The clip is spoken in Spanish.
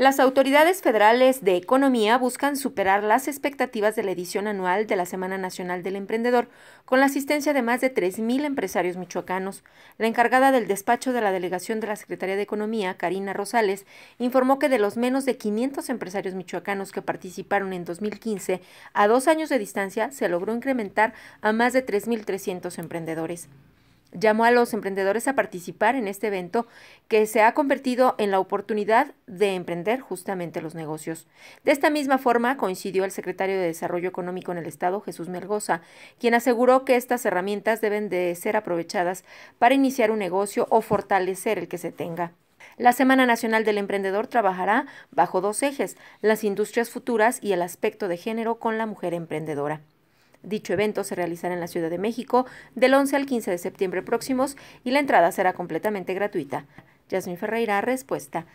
Las autoridades federales de economía buscan superar las expectativas de la edición anual de la Semana Nacional del Emprendedor, con la asistencia de más de 3.000 empresarios michoacanos. La encargada del despacho de la delegación de la Secretaría de Economía, Karina Rosales, informó que de los menos de 500 empresarios michoacanos que participaron en 2015, a dos años de distancia se logró incrementar a más de 3.300 emprendedores llamó a los emprendedores a participar en este evento que se ha convertido en la oportunidad de emprender justamente los negocios. De esta misma forma coincidió el secretario de Desarrollo Económico en el Estado, Jesús Melgoza, quien aseguró que estas herramientas deben de ser aprovechadas para iniciar un negocio o fortalecer el que se tenga. La Semana Nacional del Emprendedor trabajará bajo dos ejes, las industrias futuras y el aspecto de género con la mujer emprendedora. Dicho evento se realizará en la Ciudad de México del 11 al 15 de septiembre próximos y la entrada será completamente gratuita. Yasmin Ferreira, respuesta.